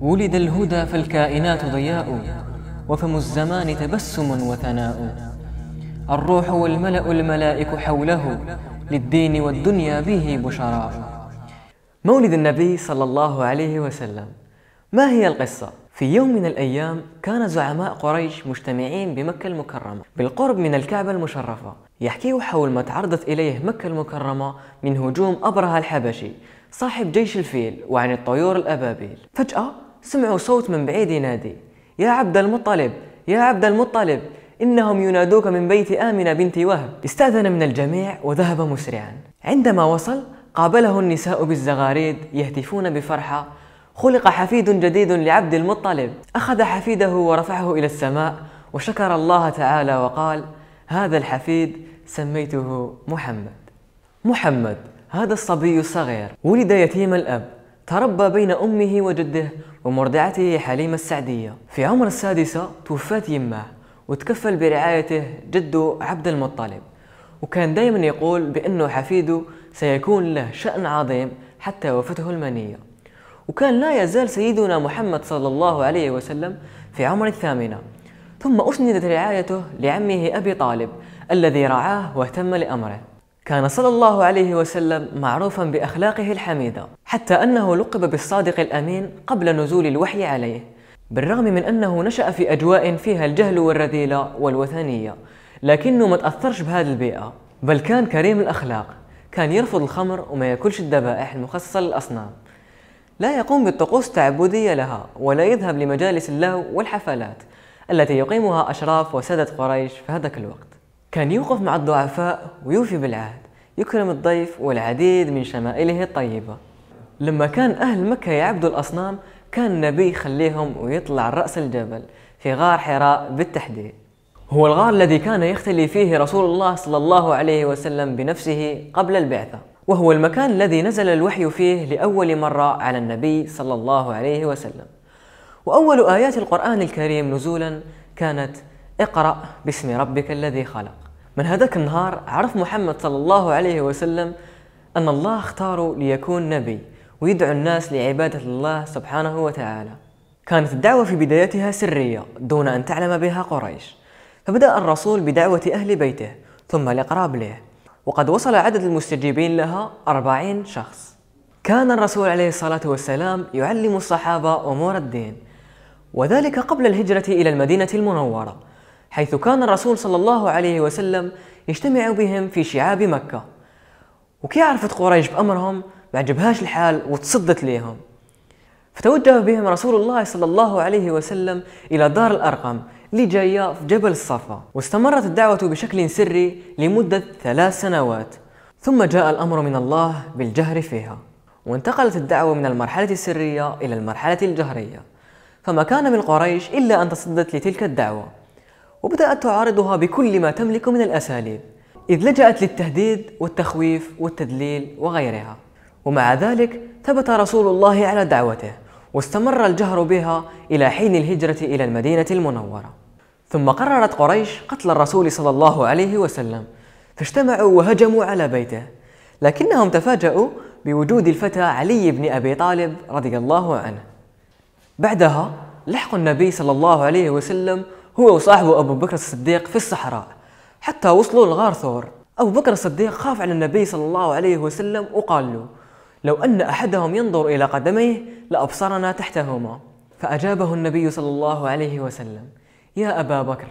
ولد الهدى فالكائنات ضياء وفم الزمان تبسم وثناء الروح والملأ الملائك حوله للدين والدنيا به بشراء مولد النبي صلى الله عليه وسلم ما هي القصة؟ في يوم من الأيام كان زعماء قريش مجتمعين بمكة المكرمة بالقرب من الكعبة المشرفة يحكيه حول ما تعرضت إليه مكة المكرمة من هجوم أبرهة الحبشي صاحب جيش الفيل وعن الطيور الأبابيل فجأة سمعوا صوت من بعيد ينادي يا عبد المطلب يا عبد المطلب إنهم ينادوك من بيت آمنة بنت وهب استأذن من الجميع وذهب مسرعا عندما وصل قابله النساء بالزغاريد يهتفون بفرحة خلق حفيد جديد لعبد المطلب أخذ حفيده ورفعه إلى السماء وشكر الله تعالى وقال هذا الحفيد سميته محمد محمد هذا الصبي الصغير ولد يتيم الأب تربى بين أمه وجده ومرضعته حليمة السعدية في عمر السادسة توفات يماه وتكفل برعايته جده عبد المطلب وكان دائما يقول بأنه حفيده سيكون له شأن عظيم حتى وفته المنية وكان لا يزال سيدنا محمد صلى الله عليه وسلم في عمر الثامنة ثم أسندت رعايته لعمه أبي طالب الذي رعاه واهتم لأمره كان صلى الله عليه وسلم معروفا بأخلاقه الحميدة حتى أنه لقب بالصادق الأمين قبل نزول الوحي عليه بالرغم من أنه نشأ في أجواء فيها الجهل والرذيلة والوثنية لكنه ما تأثرش بهذه البيئة بل كان كريم الأخلاق كان يرفض الخمر وما يأكلش الذبائح المخصصة للأصنام لا يقوم بالطقوس التعبدية لها ولا يذهب لمجالس اللهو والحفلات التي يقيمها أشراف وسادة قريش في هذاك الوقت كان يوقف مع الضعفاء ويوفي بالعهد يكرم الضيف والعديد من شمائله الطيبة لما كان أهل مكة يعبدوا الأصنام كان النبي يخليهم ويطلع رأس الجبل في غار حراء بالتحديد هو الغار الذي كان يختلي فيه رسول الله صلى الله عليه وسلم بنفسه قبل البعثة وهو المكان الذي نزل الوحي فيه لأول مرة على النبي صلى الله عليه وسلم وأول آيات القرآن الكريم نزولا كانت اقرأ باسم ربك الذي خلق من هذاك النهار عرف محمد صلى الله عليه وسلم أن الله اختاره ليكون نبي ويدعو الناس لعبادة الله سبحانه وتعالى كانت الدعوة في بدايتها سرية دون أن تعلم بها قريش فبدأ الرسول بدعوة أهل بيته ثم الأقراب له وقد وصل عدد المستجيبين لها أربعين شخص كان الرسول عليه الصلاة والسلام يعلم الصحابة أمور الدين وذلك قبل الهجرة إلى المدينة المنورة حيث كان الرسول صلى الله عليه وسلم يجتمع بهم في شعاب مكة وكي عرفت قريش بأمرهم ما عجبهاش الحال وتصدت ليهم فتوجه بهم رسول الله صلى الله عليه وسلم إلى دار الأرقم اللي جاية في جبل الصفا واستمرت الدعوة بشكل سري لمدة ثلاث سنوات ثم جاء الأمر من الله بالجهر فيها وانتقلت الدعوة من المرحلة السرية إلى المرحلة الجهرية فما كان من قريش إلا أن تصدت لتلك الدعوة وبدأت تعارضها بكل ما تملك من الأساليب إذ لجأت للتهديد والتخويف والتدليل وغيرها ومع ذلك ثبت رسول الله على دعوته واستمر الجهر بها إلى حين الهجرة إلى المدينة المنورة ثم قررت قريش قتل الرسول صلى الله عليه وسلم فاجتمعوا وهجموا على بيته لكنهم تفاجأوا بوجود الفتى علي بن أبي طالب رضي الله عنه بعدها لحق النبي صلى الله عليه وسلم هو وصاحبه أبو بكر الصديق في الصحراء حتى وصلوا لغار ثور أبو بكر الصديق خاف على النبي صلى الله عليه وسلم وقال له لو أن أحدهم ينظر إلى قدميه لأبصرنا تحتهما فأجابه النبي صلى الله عليه وسلم يا أبا بكر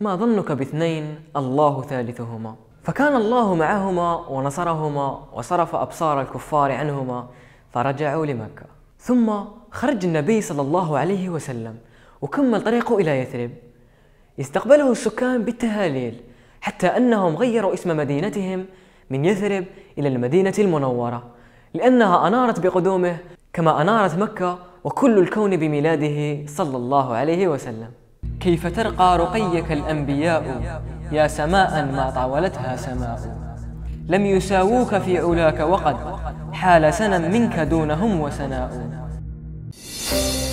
ما ظنك باثنين الله ثالثهما فكان الله معهما ونصرهما وصرف أبصار الكفار عنهما فرجعوا لمكة ثم خرج النبي صلى الله عليه وسلم وكمل طريقه إلى يثرب يستقبله السكان بالتهاليل حتى أنهم غيروا اسم مدينتهم من يثرب إلى المدينة المنورة لأنها أنارت بقدومه كما أنارت مكة وكل الكون بميلاده صلى الله عليه وسلم كيف ترقى رقيك الأنبياء يا سماء ما طاولتها سماء لم يساووك في علاك وقد حال سنا منك دونهم وسناء